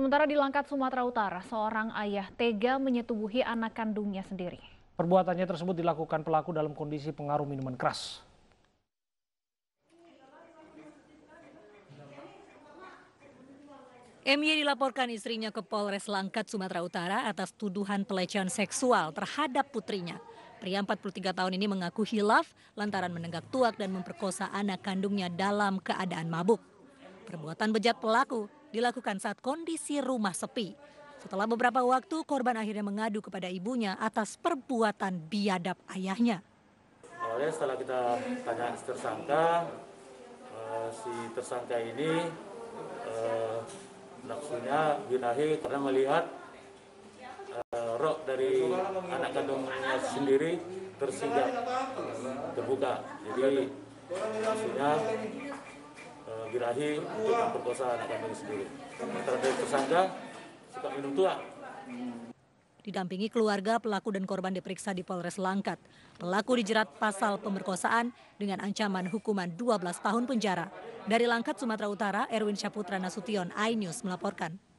Sementara di Langkat, Sumatera Utara, seorang ayah tega menyetubuhi anak kandungnya sendiri. Perbuatannya tersebut dilakukan pelaku dalam kondisi pengaruh minuman keras. MY dilaporkan istrinya ke Polres Langkat, Sumatera Utara atas tuduhan pelecehan seksual terhadap putrinya. Pria 43 tahun ini mengaku hilaf lantaran menenggak tuak dan memperkosa anak kandungnya dalam keadaan mabuk. Perbuatan bejat pelaku dilakukan saat kondisi rumah sepi. Setelah beberapa waktu, korban akhirnya mengadu kepada ibunya atas perbuatan biadab ayahnya. Awalnya setelah kita tanya tersangka, eh, si tersangka ini eh, nafsunya binahi karena melihat eh, rok dari anak kandungnya sendiri tersinggap terbuka jadi maksudnya Eh, birahi untuk memperkosa anak kami sendiri. dari tersangka suka minum tua. Didampingi keluarga, pelaku dan korban diperiksa di Polres Langkat. Pelaku dijerat pasal pemerkosaan dengan ancaman hukuman 12 tahun penjara. Dari Langkat, Sumatera Utara, Erwin Syaputra Nasution, iNews melaporkan.